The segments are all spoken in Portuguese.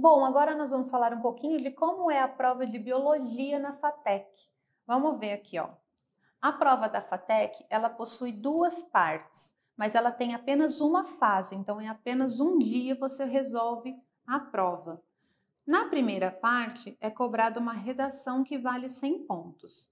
Bom, agora nós vamos falar um pouquinho de como é a prova de biologia na FATEC. Vamos ver aqui, ó. A prova da FATEC, ela possui duas partes, mas ela tem apenas uma fase, então em é apenas um dia você resolve a prova. Na primeira parte, é cobrada uma redação que vale 100 pontos.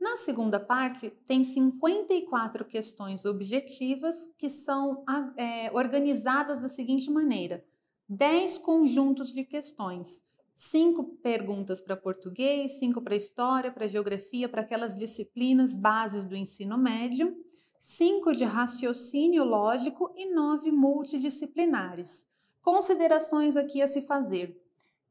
Na segunda parte, tem 54 questões objetivas que são ah, é, organizadas da seguinte maneira: 10 conjuntos de questões. Cinco perguntas para português, cinco para história, para geografia, para aquelas disciplinas bases do ensino médio, cinco de raciocínio lógico e nove multidisciplinares. Considerações aqui a se fazer.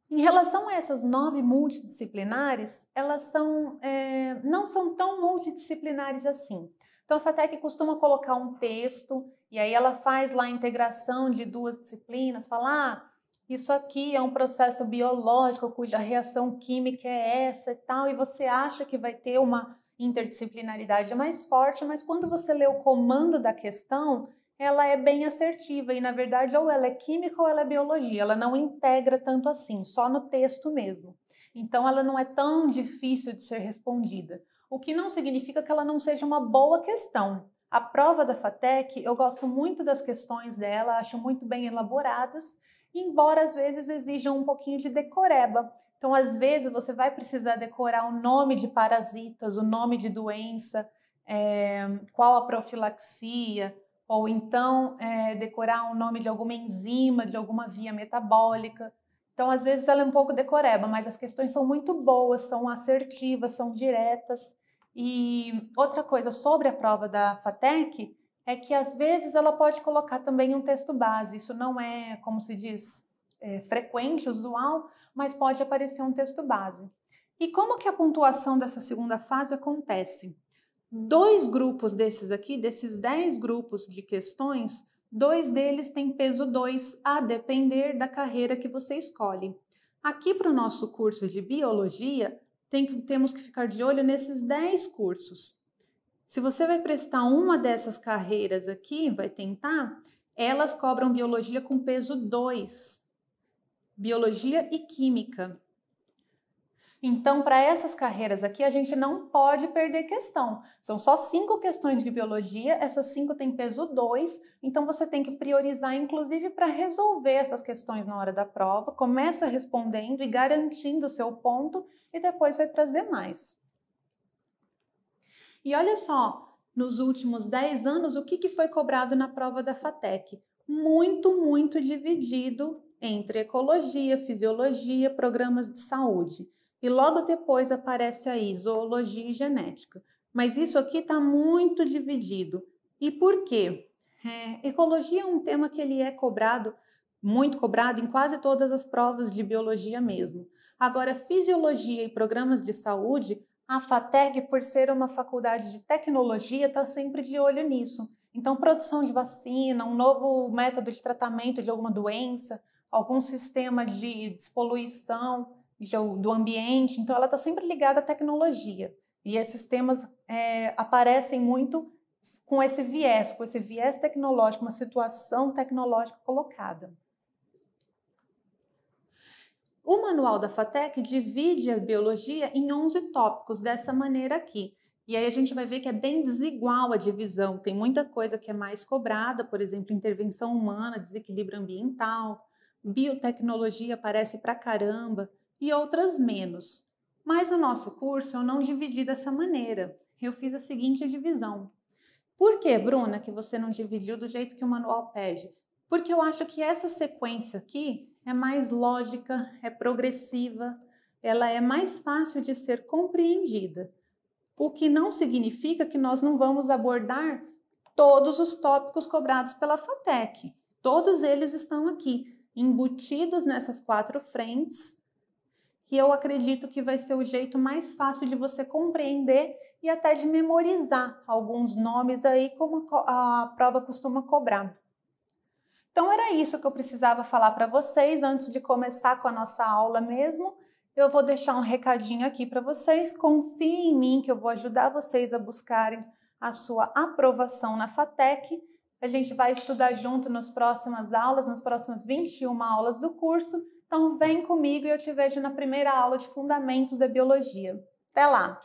Em relação a essas nove multidisciplinares, elas são, é, não são tão multidisciplinares assim. Então a FATEC costuma colocar um texto e aí ela faz lá a integração de duas disciplinas, fala, ah, isso aqui é um processo biológico cuja reação química é essa e tal, e você acha que vai ter uma interdisciplinaridade mais forte, mas quando você lê o comando da questão, ela é bem assertiva e na verdade ou ela é química ou ela é biologia, ela não integra tanto assim, só no texto mesmo. Então ela não é tão difícil de ser respondida o que não significa que ela não seja uma boa questão. A prova da FATEC, eu gosto muito das questões dela, acho muito bem elaboradas, embora às vezes exijam um pouquinho de decoreba. Então, às vezes, você vai precisar decorar o nome de parasitas, o nome de doença, é, qual a profilaxia, ou então é, decorar o nome de alguma enzima, de alguma via metabólica. Então, às vezes ela é um pouco decoreba, mas as questões são muito boas, são assertivas, são diretas. E outra coisa sobre a prova da FATEC é que às vezes ela pode colocar também um texto base. Isso não é, como se diz, é, frequente, usual, mas pode aparecer um texto base. E como que a pontuação dessa segunda fase acontece? Dois grupos desses aqui, desses dez grupos de questões, dois deles têm peso 2, a depender da carreira que você escolhe. Aqui para o nosso curso de biologia, tem que, temos que ficar de olho nesses 10 cursos. Se você vai prestar uma dessas carreiras aqui, vai tentar, elas cobram biologia com peso 2, biologia e química. Então, para essas carreiras aqui, a gente não pode perder questão. São só cinco questões de biologia, essas cinco têm peso 2, então você tem que priorizar, inclusive, para resolver essas questões na hora da prova. Começa respondendo e garantindo o seu ponto, e depois vai para as demais. E olha só, nos últimos 10 anos, o que, que foi cobrado na prova da FATEC? Muito, muito dividido entre ecologia, fisiologia, programas de saúde e logo depois aparece aí zoologia e genética. Mas isso aqui está muito dividido. E por quê? É, ecologia é um tema que ele é cobrado, muito cobrado, em quase todas as provas de biologia mesmo. Agora, fisiologia e programas de saúde, a FATEG, por ser uma faculdade de tecnologia, está sempre de olho nisso. Então, produção de vacina, um novo método de tratamento de alguma doença, algum sistema de despoluição, então, do ambiente, então ela está sempre ligada à tecnologia. E esses temas é, aparecem muito com esse viés, com esse viés tecnológico, uma situação tecnológica colocada. O manual da FATEC divide a biologia em 11 tópicos dessa maneira aqui. E aí a gente vai ver que é bem desigual a divisão. Tem muita coisa que é mais cobrada, por exemplo, intervenção humana, desequilíbrio ambiental, biotecnologia aparece pra caramba, e outras menos. Mas o nosso curso eu não dividi dessa maneira. Eu fiz a seguinte divisão. Por que, Bruna, que você não dividiu do jeito que o manual pede? Porque eu acho que essa sequência aqui é mais lógica, é progressiva, ela é mais fácil de ser compreendida. O que não significa que nós não vamos abordar todos os tópicos cobrados pela FATEC. Todos eles estão aqui, embutidos nessas quatro frentes, que eu acredito que vai ser o jeito mais fácil de você compreender e até de memorizar alguns nomes aí, como a prova costuma cobrar. Então, era isso que eu precisava falar para vocês antes de começar com a nossa aula mesmo. Eu vou deixar um recadinho aqui para vocês. Confiem em mim que eu vou ajudar vocês a buscarem a sua aprovação na FATEC. A gente vai estudar junto nas próximas aulas, nas próximas 21 aulas do curso. Então vem comigo e eu te vejo na primeira aula de Fundamentos da Biologia. Até lá!